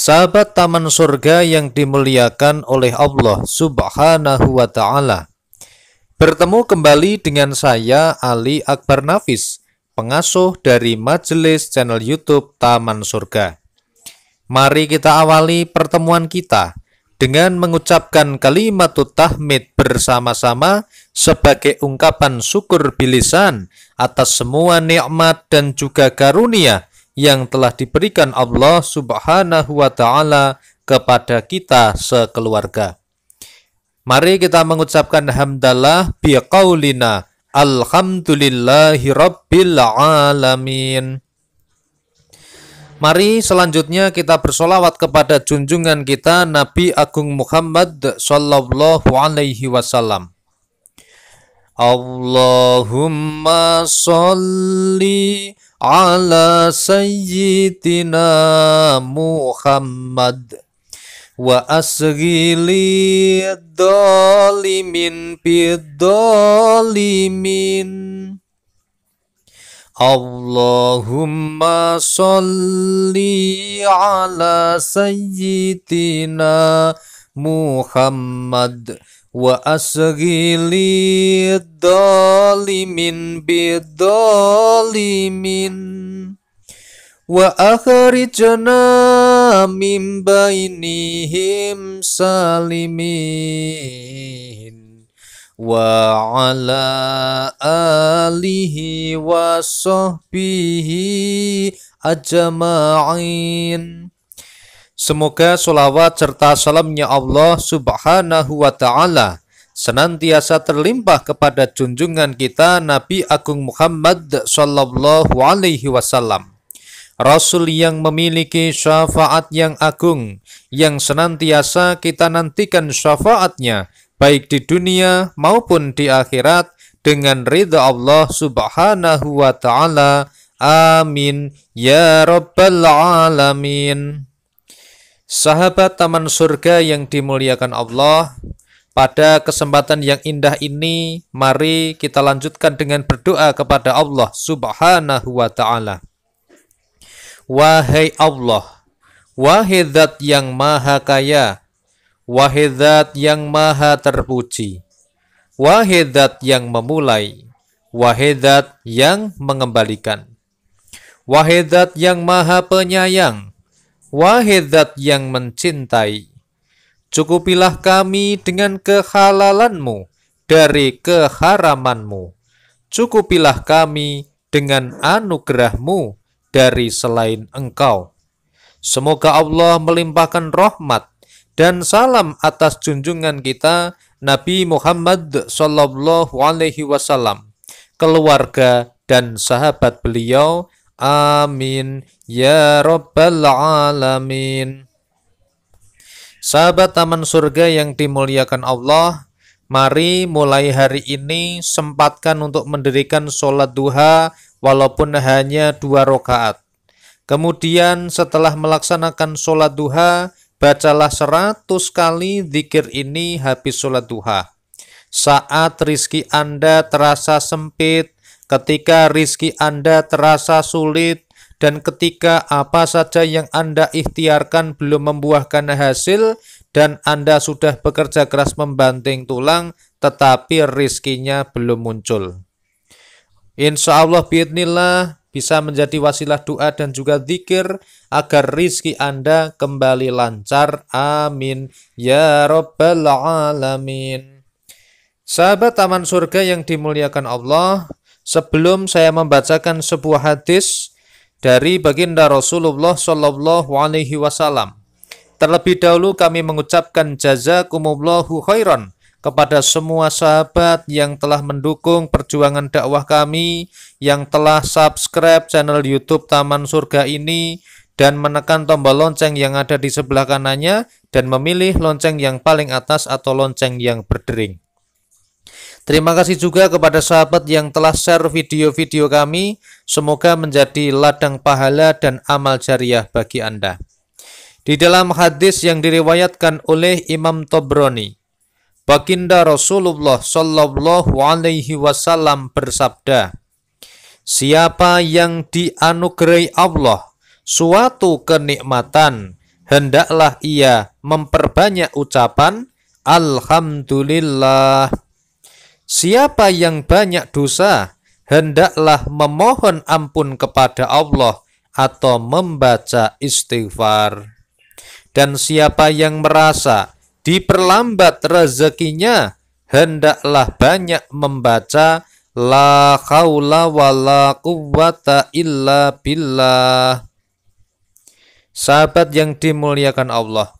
Sahabat taman surga yang dimuliakan oleh Allah Subhanahu wa taala. Bertemu kembali dengan saya Ali Akbar Nafis, pengasuh dari majelis channel YouTube Taman Surga. Mari kita awali pertemuan kita dengan mengucapkan kalimat tahmid bersama-sama sebagai ungkapan syukur bilisan atas semua nikmat dan juga karunia yang telah diberikan Allah Subhanahu wa taala kepada kita sekeluarga. Mari kita mengucapkan hamdalah biqaulina alhamdulillahi alamin. Mari selanjutnya kita bersolawat kepada junjungan kita Nabi Agung Muhammad Sallallahu Alaihi Wasallam. Allahumma salli على سيدنا محمد وأسغل الظالمين بالظالمين اللهم صل على سيدنا محمد wa asghili dalimin bidalimin wa akhrijna min bainihim salimin wa ala alihi wa sahbihi ajma'in Semoga sholawat serta salamnya Allah subhanahu wa ta'ala senantiasa terlimpah kepada junjungan kita Nabi Agung Muhammad sallallahu alaihi wasallam. Rasul yang memiliki syafaat yang agung, yang senantiasa kita nantikan syafaatnya, baik di dunia maupun di akhirat, dengan ridha Allah subhanahu wa ta'ala. Amin. Ya Rabbal Alamin. Sahabat Taman Surga yang dimuliakan Allah, pada kesempatan yang indah ini, mari kita lanjutkan dengan berdoa kepada Allah Subhanahu wa Ta'ala. Wahai Allah, wahai zat yang maha kaya, wahai zat yang maha terpuji, wahai zat yang memulai, wahai zat yang mengembalikan, wahai zat yang maha penyayang, Wahai zat yang mencintai, cukupilah kami dengan kehalalanmu dari keharamanmu. Cukupilah kami dengan anugerahmu dari selain engkau. Semoga Allah melimpahkan rahmat dan salam atas junjungan kita Nabi Muhammad Sallallahu Alaihi Wasallam, keluarga dan sahabat beliau Amin Ya Rabbal Alamin Sahabat Taman Surga yang dimuliakan Allah Mari mulai hari ini sempatkan untuk mendirikan sholat duha walaupun hanya dua rokaat. Kemudian setelah melaksanakan sholat duha, bacalah seratus kali zikir ini habis sholat duha. Saat rizki Anda terasa sempit, ketika rizki Anda terasa sulit, dan ketika apa saja yang Anda ikhtiarkan belum membuahkan hasil dan Anda sudah bekerja keras membanting tulang tetapi rizkinya belum muncul. Insya Allah biidnillah bisa menjadi wasilah doa dan juga zikir agar rizki Anda kembali lancar. Amin. Ya Rabbal Alamin. Sahabat Taman Surga yang dimuliakan Allah, sebelum saya membacakan sebuah hadis dari baginda Rasulullah Shallallahu Alaihi Wasallam. Terlebih dahulu kami mengucapkan jazakumullahu khairan kepada semua sahabat yang telah mendukung perjuangan dakwah kami, yang telah subscribe channel YouTube Taman Surga ini dan menekan tombol lonceng yang ada di sebelah kanannya dan memilih lonceng yang paling atas atau lonceng yang berdering. Terima kasih juga kepada sahabat yang telah share video-video kami. Semoga menjadi ladang pahala dan amal jariah bagi Anda. Di dalam hadis yang diriwayatkan oleh Imam Tobroni, Baginda Rasulullah Shallallahu Alaihi Wasallam bersabda, Siapa yang dianugerai Allah suatu kenikmatan, hendaklah ia memperbanyak ucapan Alhamdulillah Siapa yang banyak dosa, hendaklah memohon ampun kepada Allah atau membaca istighfar. Dan siapa yang merasa diperlambat rezekinya, hendaklah banyak membaca la wa la quwwata illa billah. Sahabat yang dimuliakan Allah,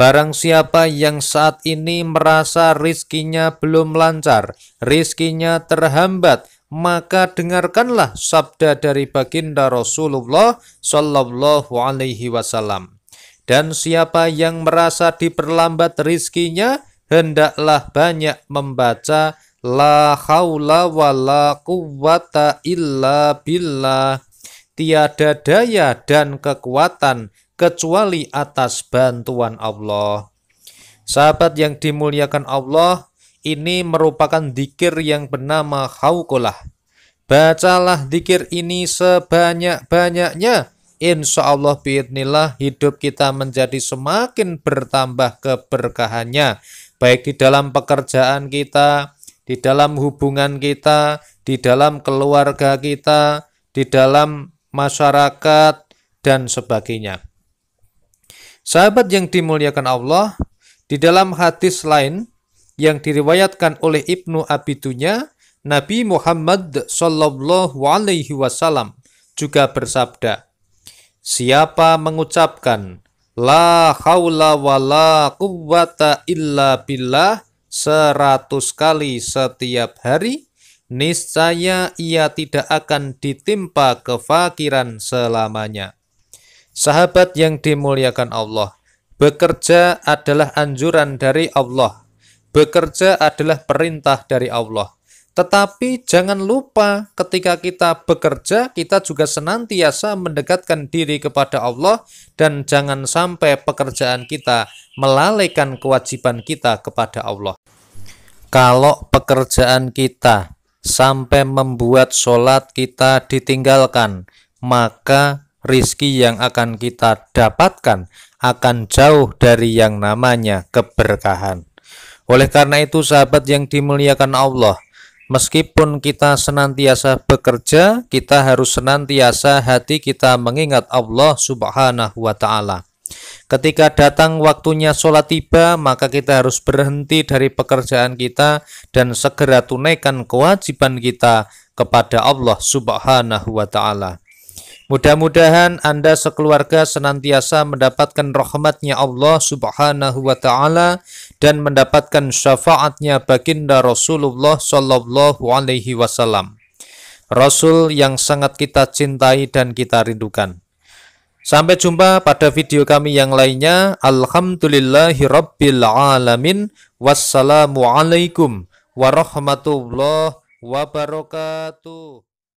Barang siapa yang saat ini merasa rizkinya belum lancar, rizkinya terhambat, maka dengarkanlah sabda dari baginda Rasulullah Shallallahu Alaihi Wasallam. Dan siapa yang merasa diperlambat rizkinya, hendaklah banyak membaca La haula wa la quwata illa billah. Tiada daya dan kekuatan kecuali atas bantuan Allah. Sahabat yang dimuliakan Allah, ini merupakan dikir yang bernama Haukulah. Bacalah dikir ini sebanyak-banyaknya. Insya Allah biidnillah hidup kita menjadi semakin bertambah keberkahannya. Baik di dalam pekerjaan kita, di dalam hubungan kita, di dalam keluarga kita, di dalam masyarakat, dan sebagainya. Sahabat yang dimuliakan Allah, di dalam hadis lain yang diriwayatkan oleh Ibnu Abitunya, Nabi Muhammad Shallallahu Alaihi Wasallam juga bersabda, Siapa mengucapkan La haula wa la quwwata illa billah seratus kali setiap hari, niscaya ia tidak akan ditimpa kefakiran selamanya. Sahabat yang dimuliakan Allah, bekerja adalah anjuran dari Allah. Bekerja adalah perintah dari Allah. Tetapi jangan lupa ketika kita bekerja, kita juga senantiasa mendekatkan diri kepada Allah dan jangan sampai pekerjaan kita melalaikan kewajiban kita kepada Allah. Kalau pekerjaan kita sampai membuat sholat kita ditinggalkan, maka rizki yang akan kita dapatkan akan jauh dari yang namanya keberkahan. Oleh karena itu, sahabat yang dimuliakan Allah, meskipun kita senantiasa bekerja, kita harus senantiasa hati kita mengingat Allah Subhanahu wa Ta'ala. Ketika datang waktunya sholat tiba, maka kita harus berhenti dari pekerjaan kita dan segera tunaikan kewajiban kita kepada Allah Subhanahu wa Ta'ala. Mudah-mudahan Anda sekeluarga senantiasa mendapatkan rahmatnya Allah subhanahu wa ta'ala dan mendapatkan syafaatnya baginda Rasulullah sallallahu alaihi wasallam. Rasul yang sangat kita cintai dan kita rindukan. Sampai jumpa pada video kami yang lainnya. Alhamdulillahirabbil Wassalamualaikum warahmatullahi wabarakatuh.